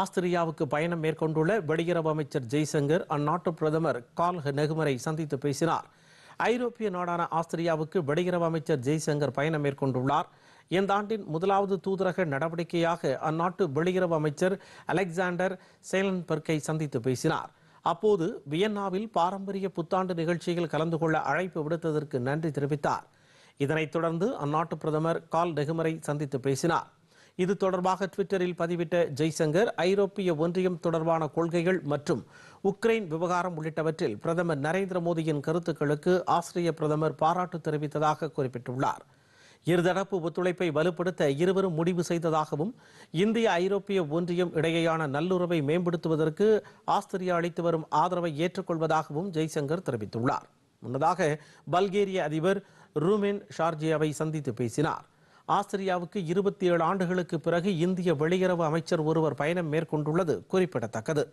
ஆஸ்திரியாவுக்கு பயணம் மேற்கொண்டுள்ள வெளியுறவு அமைச்சர் ஜெய்சங்கர் அந்நாட்டு பிரதமர் கால் நெகுமரை சந்தித்து பேசினார் ஐரோப்பிய நாடான ஆஸ்திரியாவுக்கு வெளியுறவு அமைச்சர் ஜெய்சங்கர் பயணம் மேற்கொண்டுள்ளார் இந்த ஆண்டின் முதலாவது தூதரக நடவடிக்கையாக அந்நாட்டு வெளியுறவு அமைச்சர் அலெக்சாண்டர் சேலன்பர்க்கை சந்தித்து பேசினார் அப்போது வியன்னாவில் பாரம்பரிய புத்தாண்டு நிகழ்ச்சியில் கலந்து கொள்ள அழைப்பு விடுத்ததற்கு நன்றி தெரிவித்தார் இதனைத் தொடர்ந்து அந்நாட்டு பிரதமர் கால் நெகுமரை சந்தித்து பேசினார் இது தொடர்பாக ட்விட்டரில் பதிவிட்ட ஜெய்சங்கர் ஐரோப்பிய ஒன்றியம் தொடர்பான கொள்கைகள் மற்றும் உக்ரைன் விவகாரம் உள்ளிட்டவற்றில் பிரதமர் நரேந்திர மோடியின் கருத்துக்களுக்கு ஆஸ்திரிய பிரதமர் பாராட்டு தெரிவித்ததாக குறிப்பிட்டுள்ளார் இருதரப்பு ஒத்துழைப்பை வலுப்படுத்த இருவரும் முடிவு செய்ததாகவும் இந்திய ஐரோப்பிய ஒன்றியம் இடையேயான நல்லுறவை மேம்படுத்துவதற்கு ஆஸ்திரியா அளித்து வரும் ஆதரவை ஏற்றுக்கொள்வதாகவும் ஜெய்சங்கர் தெரிவித்துள்ளார் முன்னதாக பல்கேரிய அதிபர் ரூமென் ஷார்ஜியாவை சந்தித்து பேசினார் ஆஸ்திரியாவுக்கு இருபத்தி ஏழு ஆண்டுகளுக்கு பிறகு இந்திய வெளியுறவு அமைச்சர் ஒருவர் பயணம் மேற்கொண்டுள்ளது குறிப்பிடத்தக்கது